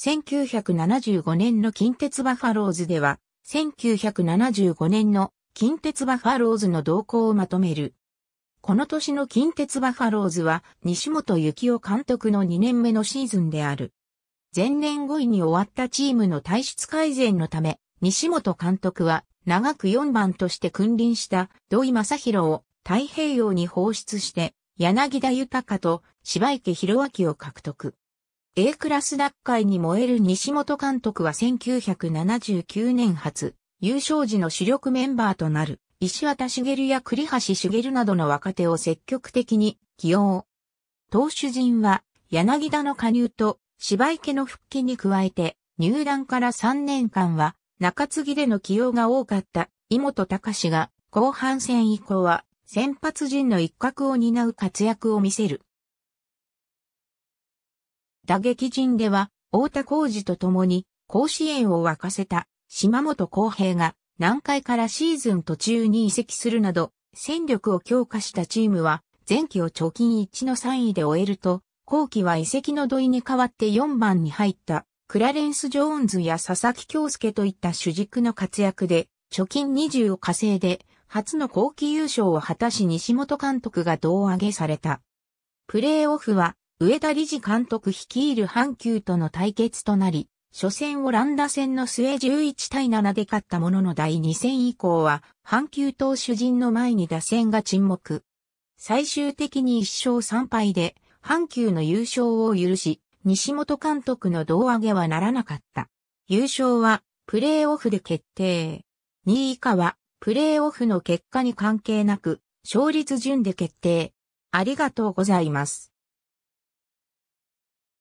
1975年の近鉄バファローズでは、1975年の近鉄バファローズの動向をまとめる。この年の近鉄バファローズは西本幸雄監督の2年目のシーズンである。前年5位に終わったチームの体質改善のため、西本監督は長く4番として君臨した土井正宏を太平洋に放出して柳田豊と柴池博明を獲得。A クラス奪回に燃える西本監督は1979年初、優勝時の主力メンバーとなる、石渡茂や栗橋茂などの若手を積極的に起用。投手陣は、柳田の加入と、芝池の復帰に加えて、入団から3年間は、中継ぎでの起用が多かった、井本隆が、後半戦以降は、先発陣の一角を担う活躍を見せる。打撃陣では、太田浩二と共に甲子園を沸かせた島本公平が南海からシーズン途中に移籍するなど戦力を強化したチームは前期を貯金1の3位で終えると後期は移籍の土井に代わって4番に入ったクラレンス・ジョーンズや佐々木京介といった主軸の活躍で貯金20を稼いで初の後期優勝を果たし西本監督が胴上げされた。プレーオフは上田理事監督率いる阪急との対決となり、初戦をランダ戦の末11対7で勝ったものの第2戦以降は、阪急投手陣の前に打線が沈黙。最終的に1勝3敗で、阪急の優勝を許し、西本監督の胴上げはならなかった。優勝は、プレーオフで決定。2位以下は、プレーオフの結果に関係なく、勝率順で決定。ありがとうございます。